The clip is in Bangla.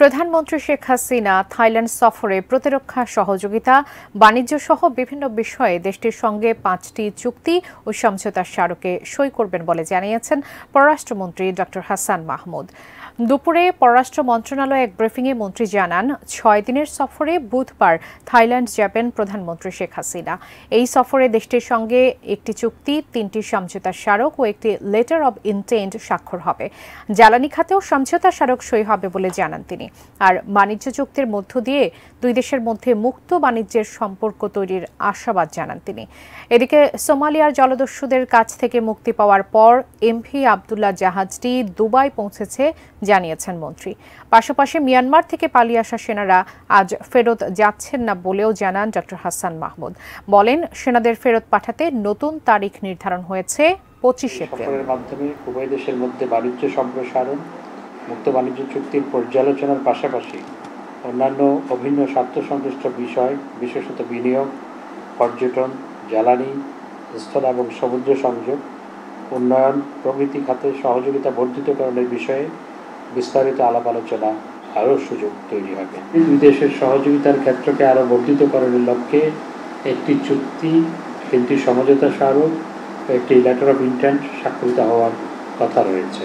প্রধানমন্ত্রী শেখ হাসিনা থাইল্যান্ড সফরে প্রতিরক্ষা সহযোগিতা বাণিজ্য সহ বিভিন্ন বিষয়ে দেশটির সঙ্গে পাঁচটি চুক্তি ও সমঝোতার স্মারকে সই করবেন বলে জানিয়েছেন পররাষ্ট্রমন্ত্রী ড হাসান মাহমুদ দুপুরে পররাষ্ট্র মন্ত্রণালয়ে এক ব্রিফিংয়ে মন্ত্রী জানান ছয় দিনের সফরে বুধবার থাইল্যান্ড যাবেন প্রধানমন্ত্রী শেখ হাসিনা এই সফরে দেশটির সঙ্গে একটি চুক্তি তিনটি সমঝোতা স্মারক ও একটি লেটার অব ইন্টেন্ট স্বাক্ষর হবে জ্বালানি খাতেও সমঝোতা স্মারক সই হবে বলে জানান তিনি আর বাণিজ্য চুক্তির মধ্য দিয়ে দুই দেশের মধ্যে মুক্ত বাণিজ্যের সম্পর্ক তৈরির আশাবাদ জানান তিনি এদিকে সোমালিয়ার জলদস্যুদের কাছ থেকে মুক্তি পাওয়ার পর এমভি আবদুল্লাহ জাহাজটি দুবাই পৌঁছেছে জানিয়েছেন মন্ত্রী পাশাপাশি মিয়ানমার থেকে পালিয়ে আসা সেনারা আজ ফেরত যাচ্ছেন না বলেও জানান ডক্টর হাসান মাহমুদ বলেন সেনাদের ফেরত পাঠাতে নতুন তারিখ নির্ধারণ হয়েছে পঁচিশ এপ্রিলের মাধ্যমে উভয় দেশের মধ্যে বাণিজ্য সম্প্রসারণ মুক্ত বাণিজ্য চুক্তির পর্যালোচনার পাশাপাশি অন্যান্য অভিন্ন স্বার্থ বিষয় বিশেষত বিনিয়োগ পর্যটন জ্বালানি স্থল এবং সমুদ্র সংযোগ উন্নয়ন প্রভৃতি খাতে সহযোগিতা বর্ধিতকরণের বিষয়ে বিস্তারিত আলাপ আলোচনা আরও সুযোগ তৈরি হবে দুই দেশের সহযোগিতার ক্ষেত্রকে আরও বর্ধিতকরণের লক্ষ্যে একটি চুক্তি তিনটি সমঝোতা স্মারক একটি লেটার অফ ইন্টেন্ট স্বাক্ষরিত হওয়ার কথা রয়েছে